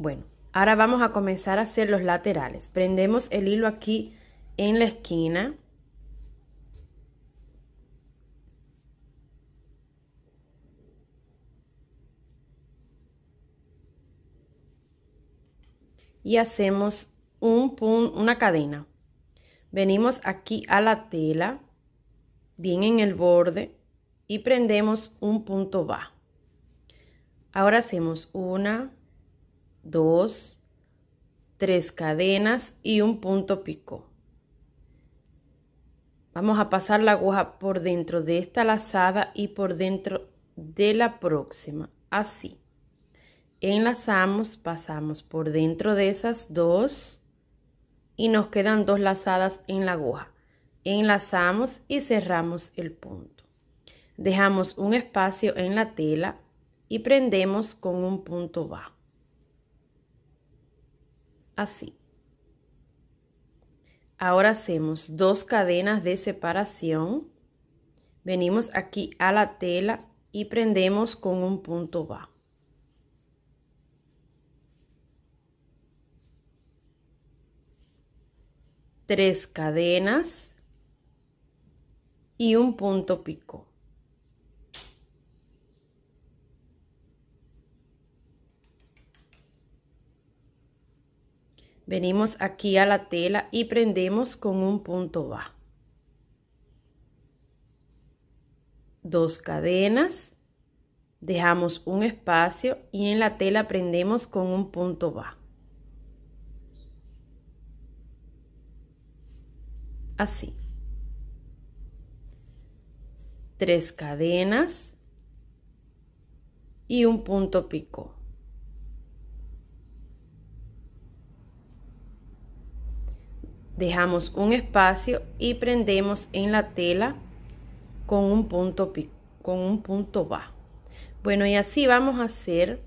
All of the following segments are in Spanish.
Bueno, ahora vamos a comenzar a hacer los laterales. Prendemos el hilo aquí en la esquina. Y hacemos un pun, una cadena. Venimos aquí a la tela, bien en el borde, y prendemos un punto bajo. Ahora hacemos una, Dos, tres cadenas y un punto pico. Vamos a pasar la aguja por dentro de esta lazada y por dentro de la próxima, así. Enlazamos, pasamos por dentro de esas dos y nos quedan dos lazadas en la aguja. Enlazamos y cerramos el punto. Dejamos un espacio en la tela y prendemos con un punto bajo así. Ahora hacemos dos cadenas de separación. Venimos aquí a la tela y prendemos con un punto bajo. Tres cadenas y un punto pico. Venimos aquí a la tela y prendemos con un punto va. Dos cadenas, dejamos un espacio y en la tela prendemos con un punto va. Así. Tres cadenas y un punto pico Dejamos un espacio y prendemos en la tela con un punto, con un punto bajo. Bueno, y así vamos a hacer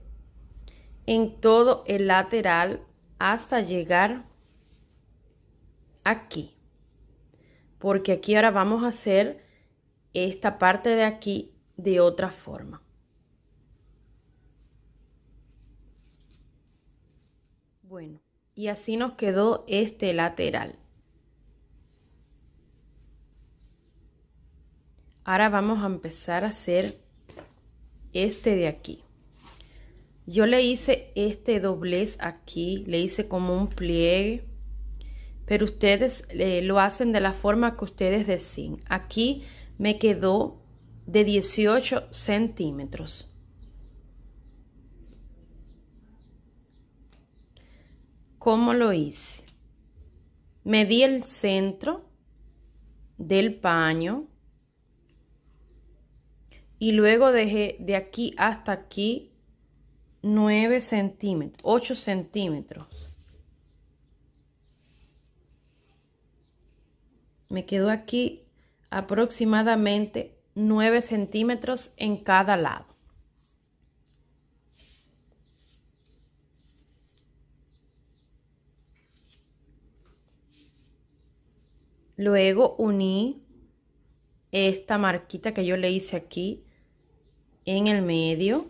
en todo el lateral hasta llegar aquí. Porque aquí ahora vamos a hacer esta parte de aquí de otra forma. Bueno, y así nos quedó este lateral. Ahora vamos a empezar a hacer este de aquí. Yo le hice este doblez aquí, le hice como un pliegue, pero ustedes eh, lo hacen de la forma que ustedes deseen. Aquí me quedó de 18 centímetros. ¿Cómo lo hice? Medí el centro del paño y luego dejé de aquí hasta aquí 9 centímetros, 8 centímetros. Me quedó aquí aproximadamente 9 centímetros en cada lado. Luego uní esta marquita que yo le hice aquí en el medio.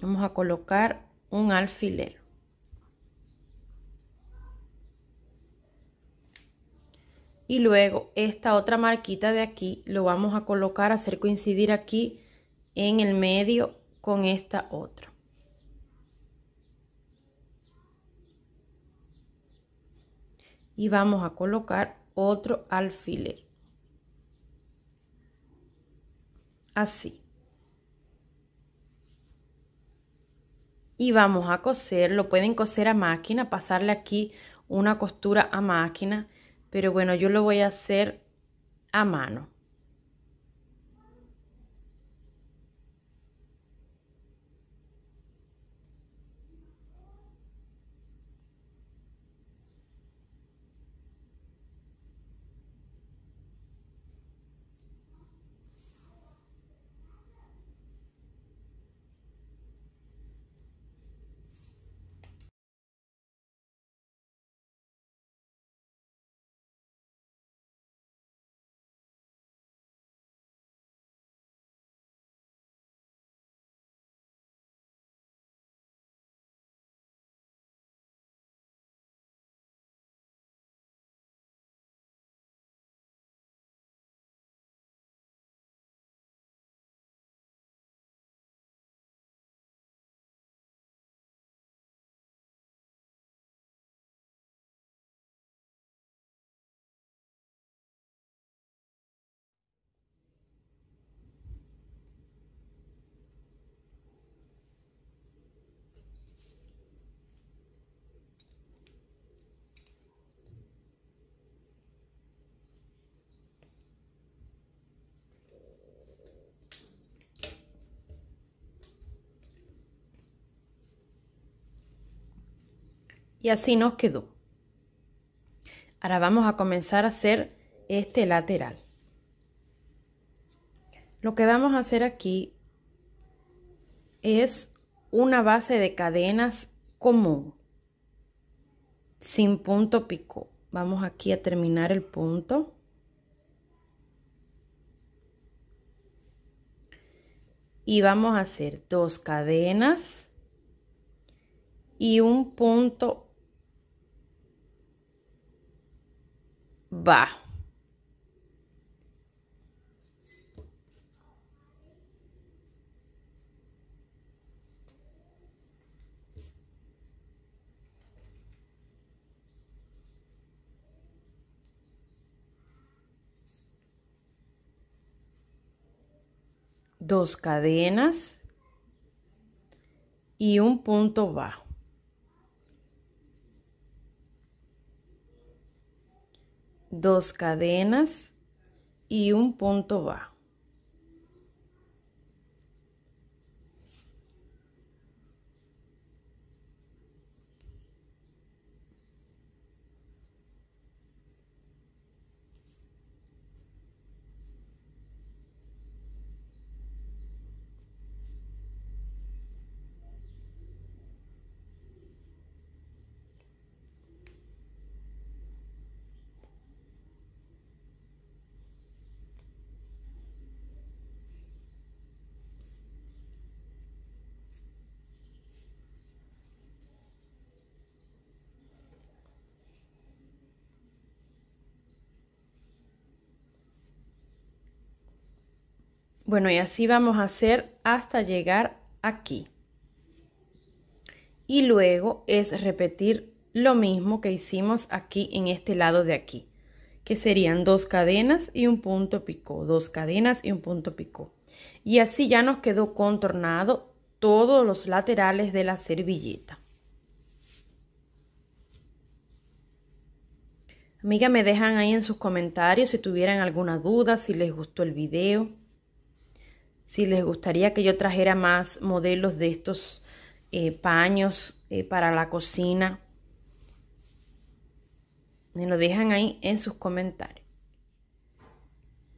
Vamos a colocar un alfiler. Y luego esta otra marquita de aquí lo vamos a colocar, hacer coincidir aquí en el medio con esta otra. y vamos a colocar otro alfiler. Así. Y vamos a coser, lo pueden coser a máquina, pasarle aquí una costura a máquina, pero bueno, yo lo voy a hacer a mano. Y así nos quedó. Ahora vamos a comenzar a hacer este lateral. Lo que vamos a hacer aquí es una base de cadenas común sin punto pico vamos aquí a terminar el punto y vamos a hacer dos cadenas y un punto va. dos cadenas y un punto bajo. dos cadenas y un punto bajo. Bueno, y así vamos a hacer hasta llegar aquí. Y luego es repetir lo mismo que hicimos aquí en este lado de aquí, que serían dos cadenas y un punto pico dos cadenas y un punto pico Y así ya nos quedó contornado todos los laterales de la servilleta. Amiga, me dejan ahí en sus comentarios si tuvieran alguna duda, si les gustó el video si les gustaría que yo trajera más modelos de estos eh, paños eh, para la cocina. Me lo dejan ahí en sus comentarios.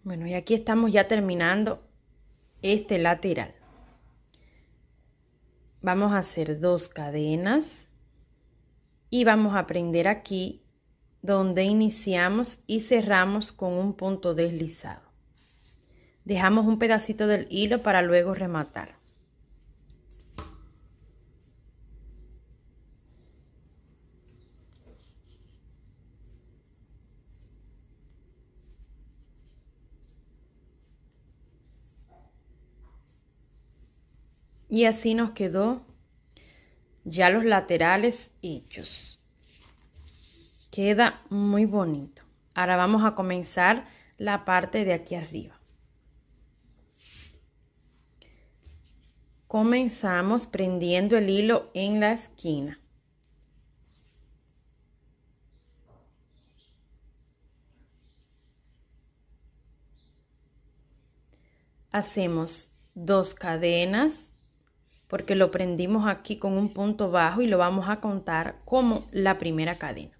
Bueno, y aquí estamos ya terminando este lateral. Vamos a hacer dos cadenas y vamos a prender aquí donde iniciamos y cerramos con un punto deslizado. Dejamos un pedacito del hilo para luego rematar. Y así nos quedó ya los laterales hechos. Queda muy bonito. Ahora vamos a comenzar la parte de aquí arriba. comenzamos prendiendo el hilo en la esquina. Hacemos dos cadenas porque lo prendimos aquí con un punto bajo y lo vamos a contar como la primera cadena.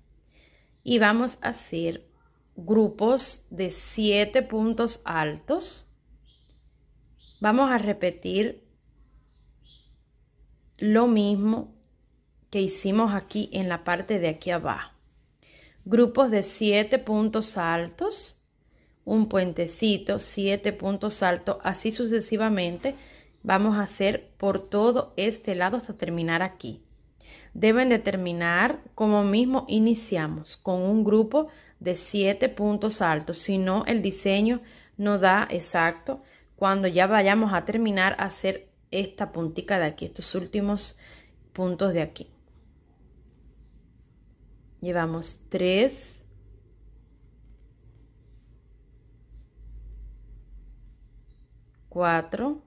Y vamos a hacer grupos de siete puntos altos. Vamos a repetir lo mismo que hicimos aquí en la parte de aquí abajo. Grupos de 7 puntos altos, un puentecito, siete puntos altos, así sucesivamente vamos a hacer por todo este lado hasta terminar aquí. Deben de terminar como mismo iniciamos, con un grupo de siete puntos altos, si no el diseño no da exacto cuando ya vayamos a terminar a hacer esta puntica de aquí, estos últimos puntos de aquí. Llevamos 3, 4,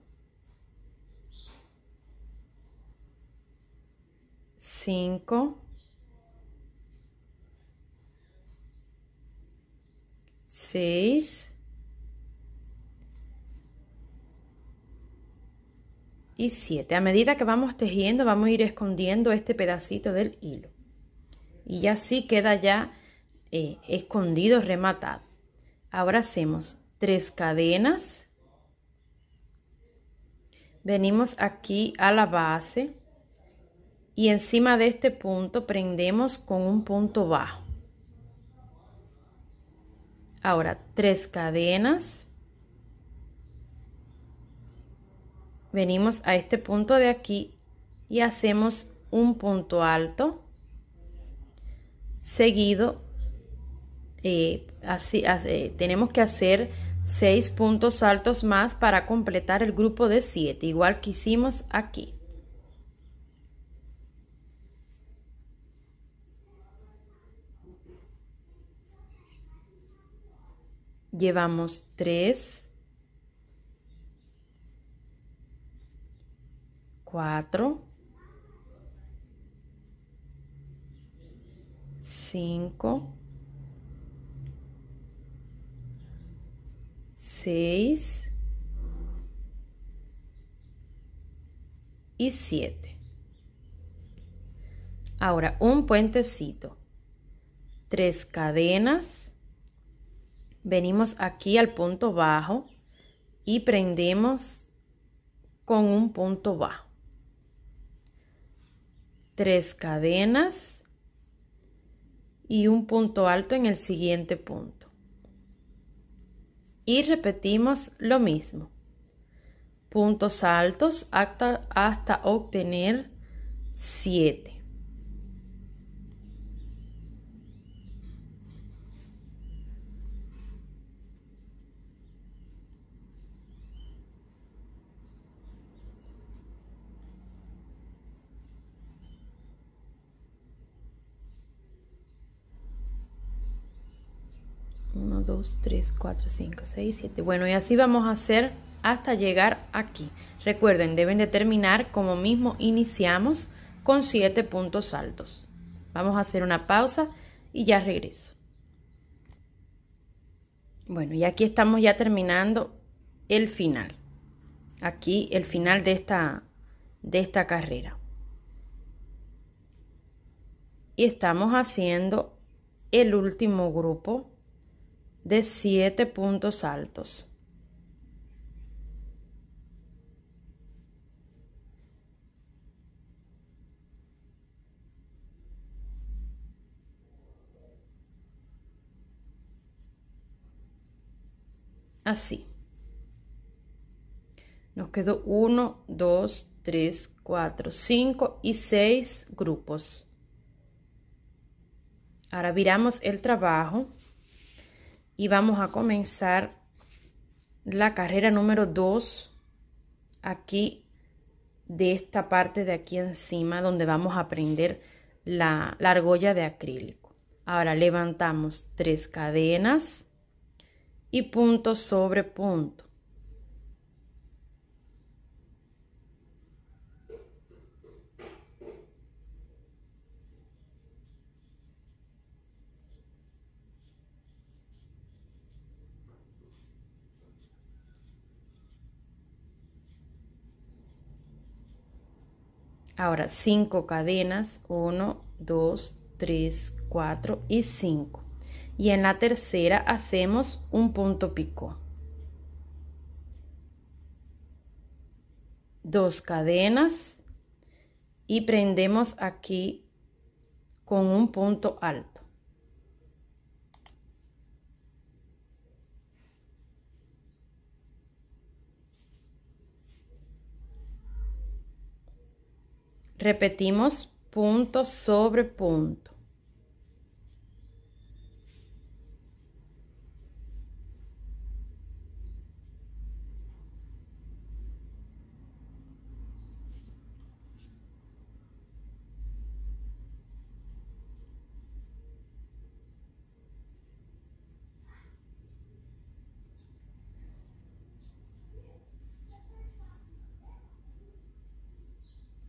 5, 6, y siete A medida que vamos tejiendo, vamos a ir escondiendo este pedacito del hilo. Y ya así queda ya eh, escondido, rematado. Ahora hacemos tres cadenas. Venimos aquí a la base y encima de este punto prendemos con un punto bajo. Ahora tres cadenas. venimos a este punto de aquí y hacemos un punto alto seguido eh, así, eh, tenemos que hacer seis puntos altos más para completar el grupo de siete igual que hicimos aquí llevamos tres 4, 5, 6 y 7. Ahora un puentecito, tres cadenas, venimos aquí al punto bajo y prendemos con un punto bajo tres cadenas y un punto alto en el siguiente punto. Y repetimos lo mismo. Puntos altos hasta, hasta obtener siete. 2, 3, 4, 5, 6, 7. Bueno, y así vamos a hacer hasta llegar aquí. Recuerden, deben de terminar como mismo iniciamos con 7 puntos altos. Vamos a hacer una pausa y ya regreso. Bueno, y aquí estamos ya terminando el final. Aquí el final de esta, de esta carrera. Y estamos haciendo el último grupo de 7 puntos altos. Así. Nos quedó 1, 2, 3, 4, 5 y 6 grupos. Ahora viramos el trabajo y vamos a comenzar la carrera número 2 aquí de esta parte de aquí encima donde vamos a prender la, la argolla de acrílico. Ahora levantamos tres cadenas y punto sobre punto. Ahora 5 cadenas, 1, 2, 3, 4 y 5. Y en la tercera hacemos un punto pico dos cadenas y prendemos aquí con un punto alto. Repetimos punto sobre punto.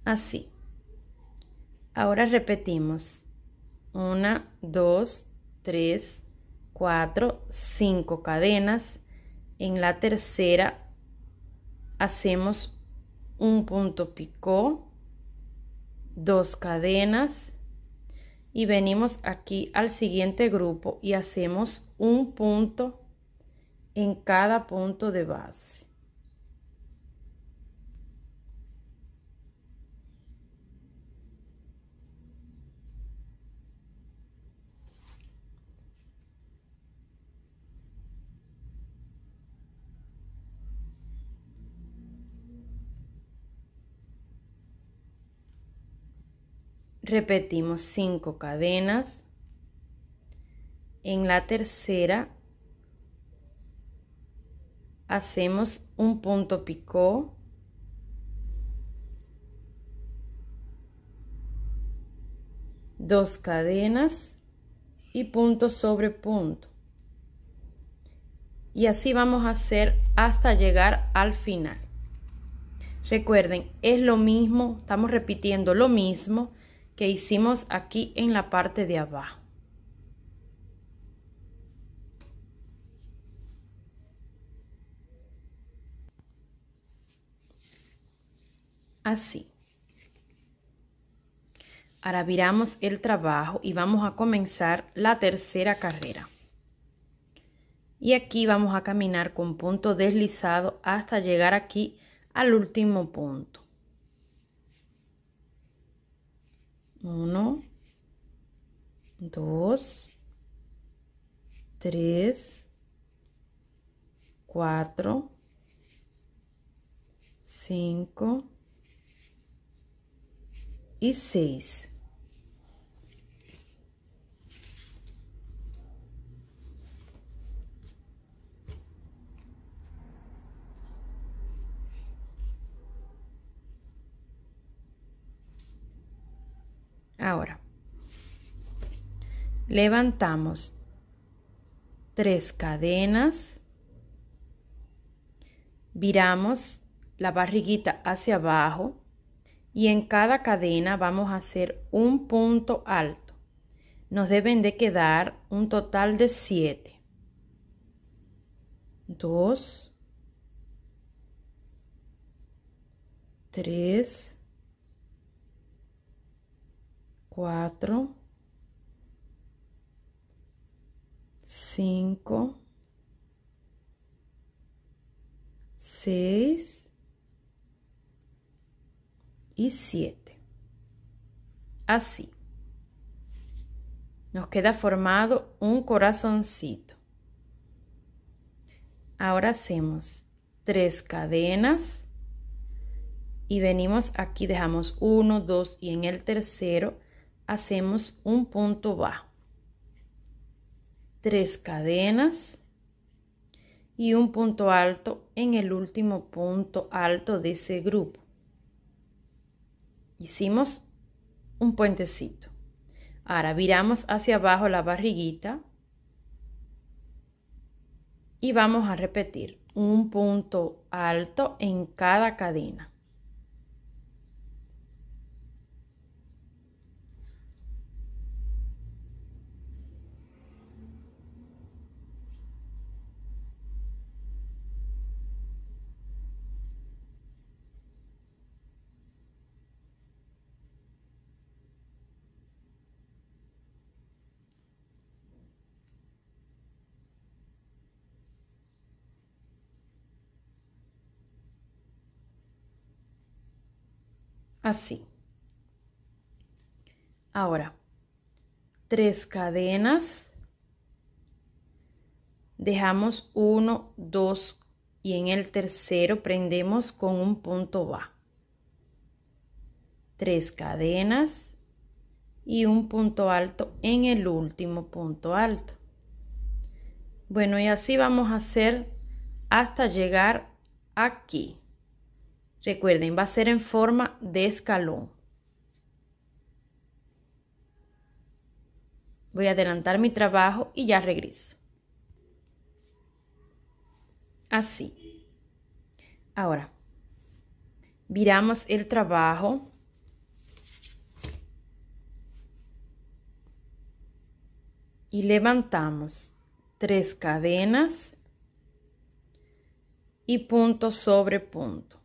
Así. Ahora repetimos. 1, 2, 3, 4, 5 cadenas. En la tercera hacemos un punto picó, dos cadenas y venimos aquí al siguiente grupo y hacemos un punto en cada punto de base. Repetimos cinco cadenas. En la tercera hacemos un punto picó. Dos cadenas y punto sobre punto. Y así vamos a hacer hasta llegar al final. Recuerden, es lo mismo, estamos repitiendo lo mismo que hicimos aquí en la parte de abajo. Así. Ahora viramos el trabajo y vamos a comenzar la tercera carrera. Y aquí vamos a caminar con punto deslizado hasta llegar aquí al último punto. uno, dois, três, quatro, cinco e seis. Ahora, levantamos tres cadenas, viramos la barriguita hacia abajo y en cada cadena vamos a hacer un punto alto. Nos deben de quedar un total de 7. Dos, tres. 4, 5, 6 y 7. Así. Nos queda formado un corazoncito. Ahora hacemos tres cadenas y venimos aquí, dejamos uno, dos y en el tercero hacemos un punto bajo, tres cadenas y un punto alto en el último punto alto de ese grupo. Hicimos un puentecito. Ahora viramos hacia abajo la barriguita y vamos a repetir un punto alto en cada cadena. así. Ahora, tres cadenas. Dejamos uno, dos y en el tercero prendemos con un punto va. Tres cadenas y un punto alto en el último punto alto. Bueno, y así vamos a hacer hasta llegar aquí. Recuerden, va a ser en forma de escalón. Voy a adelantar mi trabajo y ya regreso. Así. Ahora, viramos el trabajo. Y levantamos tres cadenas y punto sobre punto.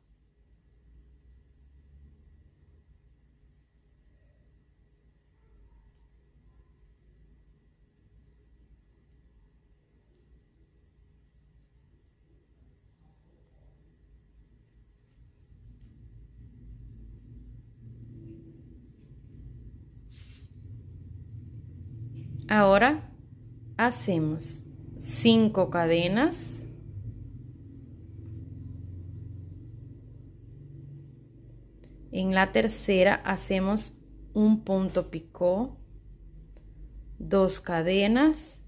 Ahora hacemos cinco cadenas. En la tercera hacemos un punto picó, dos cadenas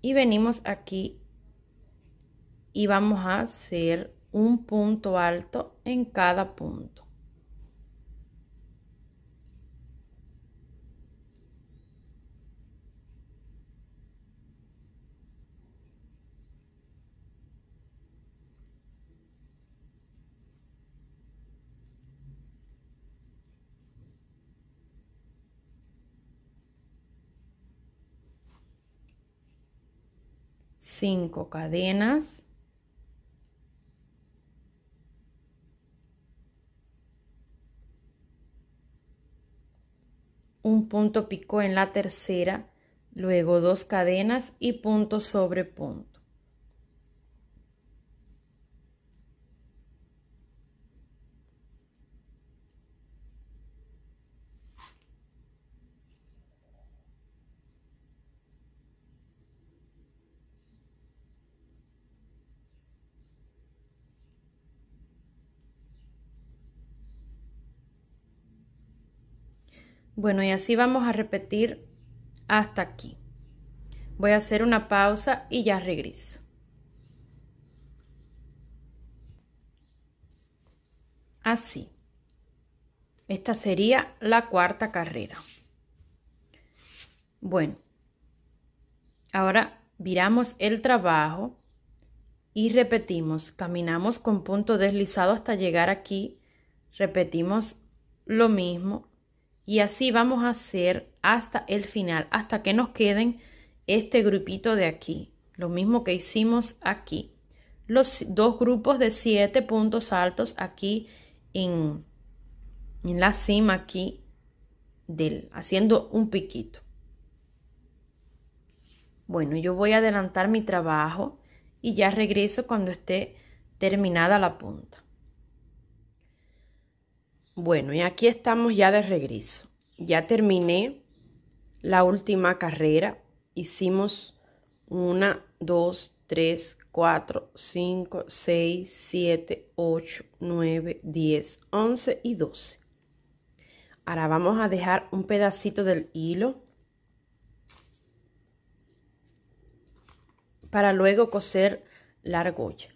y venimos aquí y vamos a hacer un punto alto en cada punto. 5 cadenas. Un punto picó en la tercera, luego dos cadenas y punto sobre punto. Bueno, y así vamos a repetir hasta aquí. Voy a hacer una pausa y ya regreso. Así. Esta sería la cuarta carrera. Bueno, ahora viramos el trabajo y repetimos. Caminamos con punto deslizado hasta llegar aquí. Repetimos lo mismo y así vamos a hacer hasta el final, hasta que nos queden este grupito de aquí. Lo mismo que hicimos aquí. Los dos grupos de siete puntos altos aquí en, en la cima aquí del, haciendo un piquito. Bueno, yo voy a adelantar mi trabajo y ya regreso cuando esté terminada la punta. Bueno, y aquí estamos ya de regreso. Ya terminé la última carrera. Hicimos 1, 2, 3, 4, 5, 6, 7, 8, 9, 10, 11 y 12. Ahora vamos a dejar un pedacito del hilo para luego coser la argolla.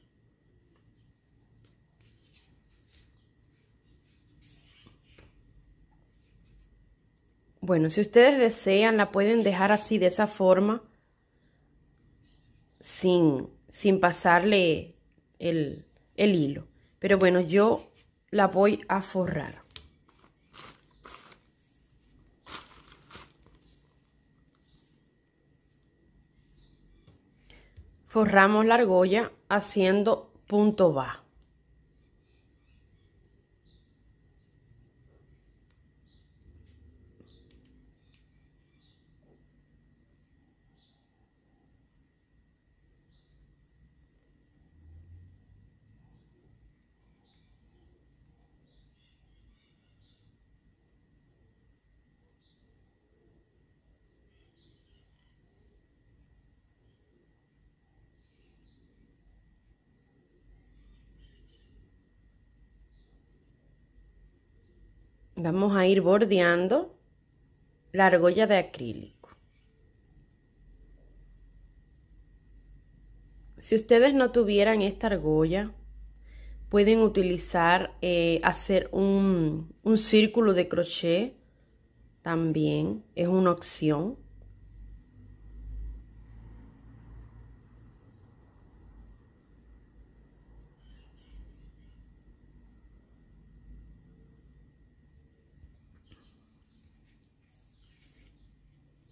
Bueno, si ustedes desean, la pueden dejar así, de esa forma, sin, sin pasarle el, el hilo. Pero bueno, yo la voy a forrar. Forramos la argolla haciendo punto bajo. Vamos a ir bordeando la argolla de acrílico. Si ustedes no tuvieran esta argolla, pueden utilizar, eh, hacer un, un círculo de crochet también, es una opción.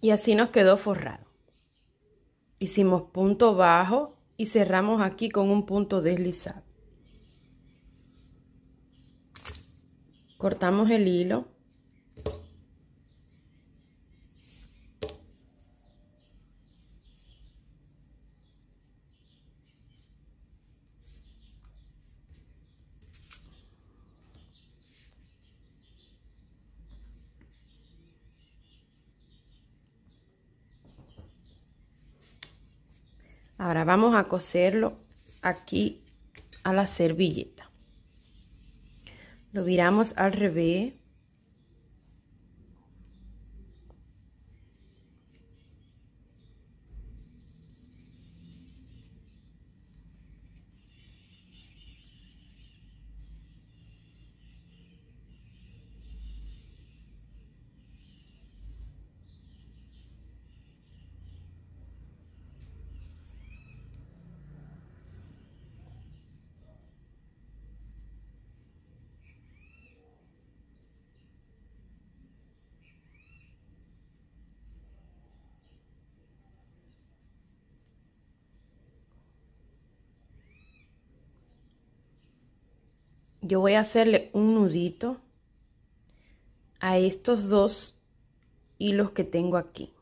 Y así nos quedó forrado. Hicimos punto bajo y cerramos aquí con un punto deslizado. Cortamos el hilo ahora vamos a coserlo aquí a la servilleta lo viramos al revés yo voy a hacerle un nudito a estos dos hilos que tengo aquí.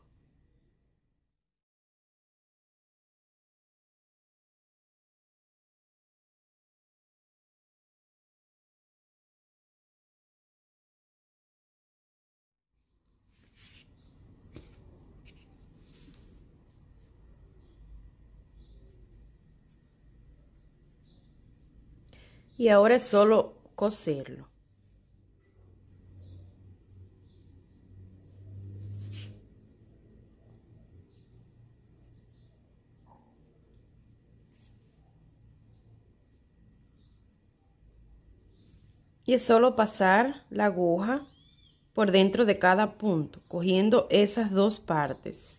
y ahora es solo coserlo. Y es solo pasar la aguja por dentro de cada punto, cogiendo esas dos partes.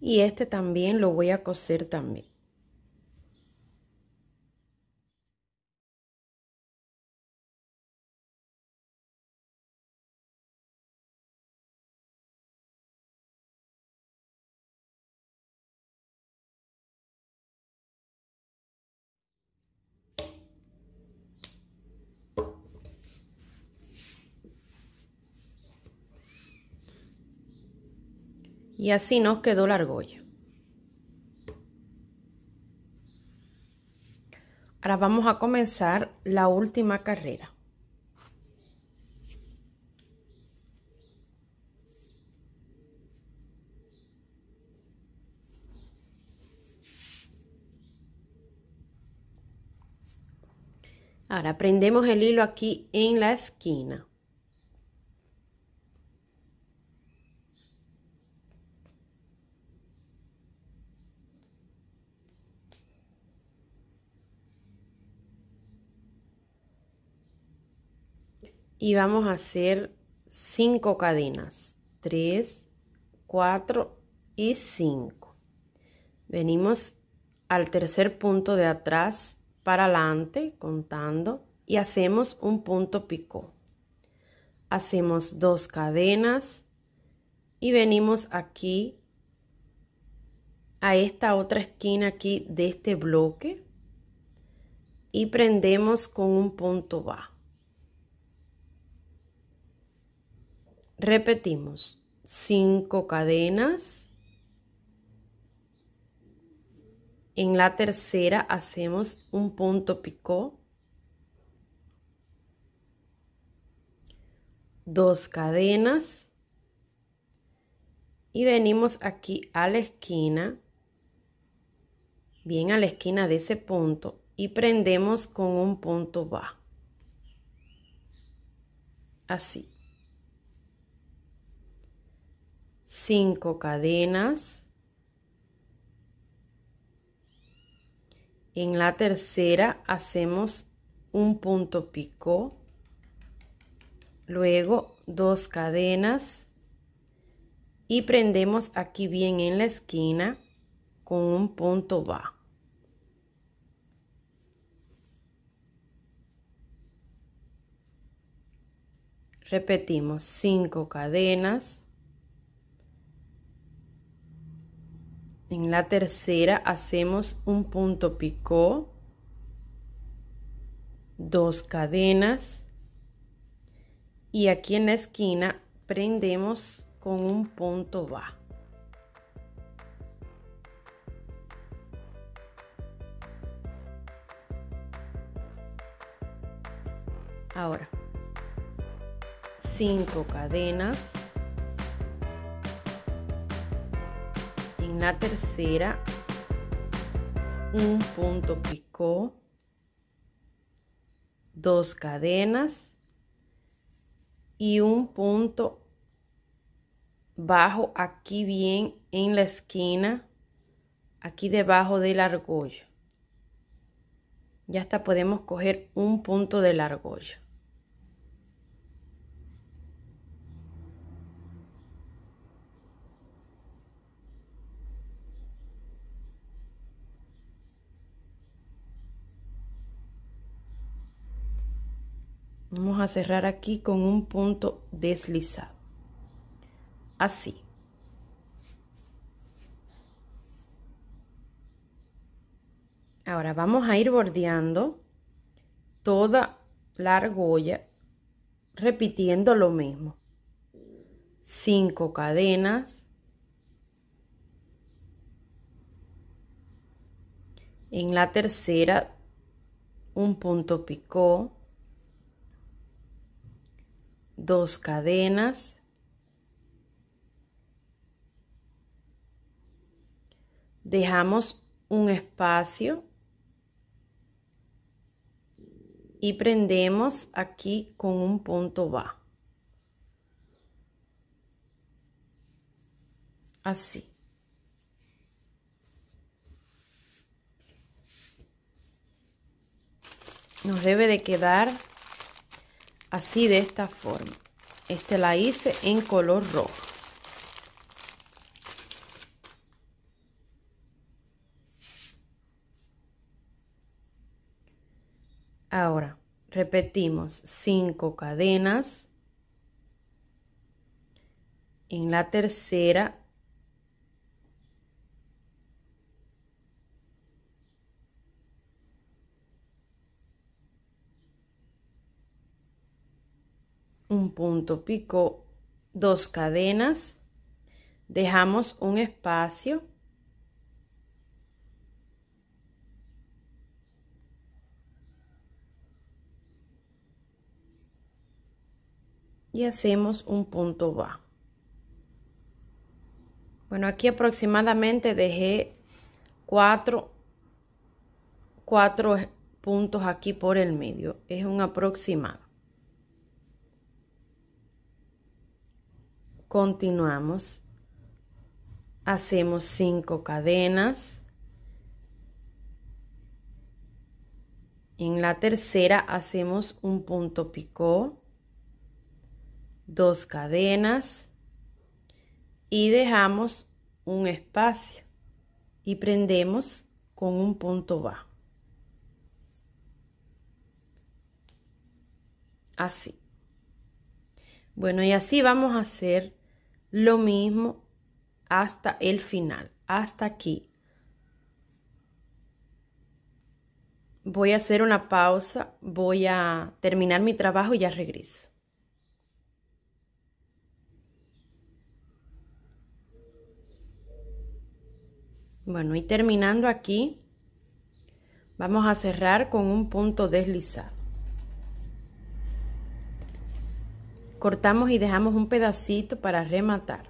y este también lo voy a coser también Y así nos quedó la argolla. Ahora vamos a comenzar la última carrera. Ahora prendemos el hilo aquí en la esquina. y vamos a hacer 5 cadenas 3 4 y 5 venimos al tercer punto de atrás para adelante contando y hacemos un punto pico hacemos dos cadenas y venimos aquí a esta otra esquina aquí de este bloque y prendemos con un punto bajo Repetimos, cinco cadenas. En la tercera hacemos un punto picó. Dos cadenas. Y venimos aquí a la esquina, bien a la esquina de ese punto, y prendemos con un punto bajo. Así. cinco cadenas. En la tercera hacemos un punto pico, luego dos cadenas y prendemos aquí bien en la esquina con un punto bajo. Repetimos 5 cadenas. En la tercera hacemos un punto picó, dos cadenas y aquí en la esquina prendemos con un punto va, Ahora, cinco cadenas. en la tercera un punto picó, dos cadenas y un punto bajo aquí bien en la esquina, aquí debajo del argollo argolla. Ya hasta podemos coger un punto de la argolla. Vamos a cerrar aquí con un punto deslizado. Así. Ahora vamos a ir bordeando toda la argolla repitiendo lo mismo. 5 cadenas. En la tercera, un punto picó dos cadenas, dejamos un espacio y prendemos aquí con un punto bajo. Así. Nos debe de quedar así de esta forma. Este la hice en color rojo. Ahora, repetimos cinco cadenas. En la tercera un punto pico, dos cadenas, dejamos un espacio. Y hacemos un punto bajo. Bueno, aquí aproximadamente dejé cuatro, cuatro puntos aquí por el medio. Es un aproximado. Continuamos. Hacemos cinco cadenas. En la tercera hacemos un punto picó, dos cadenas y dejamos un espacio y prendemos con un punto bajo. Así. Bueno, y así vamos a hacer lo mismo hasta el final, hasta aquí. Voy a hacer una pausa, voy a terminar mi trabajo y ya regreso. Bueno, y terminando aquí, vamos a cerrar con un punto deslizado. cortamos y dejamos un pedacito para rematar.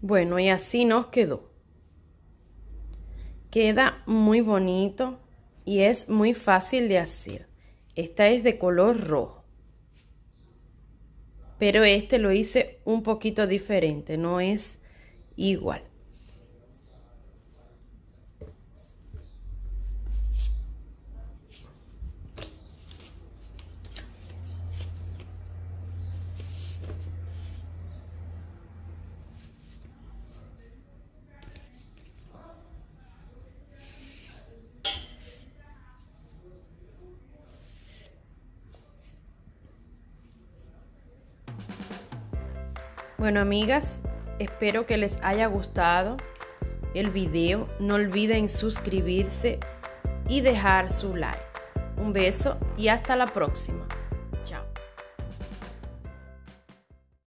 Bueno, y así nos quedó. Queda muy bonito y es muy fácil de hacer. Esta es de color rojo. Pero este lo hice un poquito diferente, no es igual. Bueno amigas, espero que les haya gustado el video. No olviden suscribirse y dejar su like. Un beso y hasta la próxima.